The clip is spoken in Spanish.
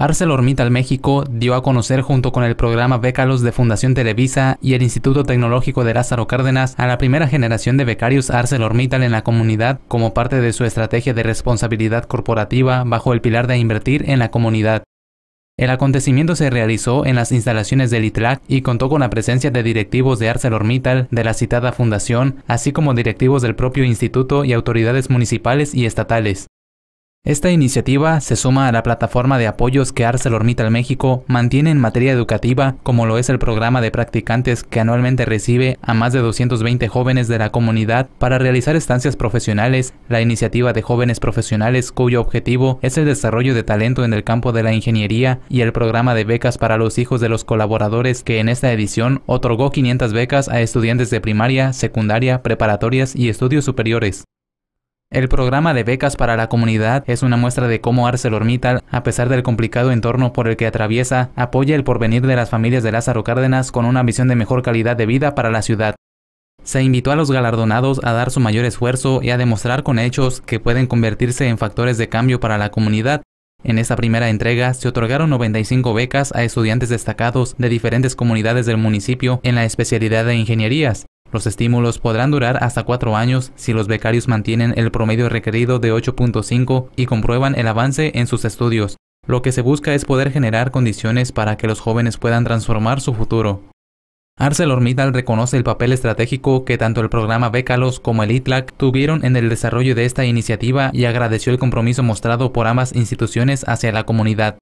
ArcelorMittal México dio a conocer junto con el programa Bécalos de Fundación Televisa y el Instituto Tecnológico de Lázaro Cárdenas a la primera generación de becarios ArcelorMittal en la comunidad como parte de su estrategia de responsabilidad corporativa bajo el pilar de invertir en la comunidad. El acontecimiento se realizó en las instalaciones del ITLAC y contó con la presencia de directivos de ArcelorMittal, de la citada fundación, así como directivos del propio instituto y autoridades municipales y estatales. Esta iniciativa se suma a la plataforma de apoyos que ArcelorMittal México mantiene en materia educativa, como lo es el programa de practicantes que anualmente recibe a más de 220 jóvenes de la comunidad para realizar estancias profesionales, la iniciativa de jóvenes profesionales cuyo objetivo es el desarrollo de talento en el campo de la ingeniería y el programa de becas para los hijos de los colaboradores que en esta edición otorgó 500 becas a estudiantes de primaria, secundaria, preparatorias y estudios superiores. El programa de becas para la comunidad es una muestra de cómo ArcelorMittal, a pesar del complicado entorno por el que atraviesa, apoya el porvenir de las familias de Lázaro Cárdenas con una visión de mejor calidad de vida para la ciudad. Se invitó a los galardonados a dar su mayor esfuerzo y a demostrar con hechos que pueden convertirse en factores de cambio para la comunidad. En esta primera entrega se otorgaron 95 becas a estudiantes destacados de diferentes comunidades del municipio en la especialidad de ingenierías. Los estímulos podrán durar hasta cuatro años si los becarios mantienen el promedio requerido de 8.5 y comprueban el avance en sus estudios. Lo que se busca es poder generar condiciones para que los jóvenes puedan transformar su futuro. ArcelorMittal reconoce el papel estratégico que tanto el programa Becalos como el ITLAC tuvieron en el desarrollo de esta iniciativa y agradeció el compromiso mostrado por ambas instituciones hacia la comunidad.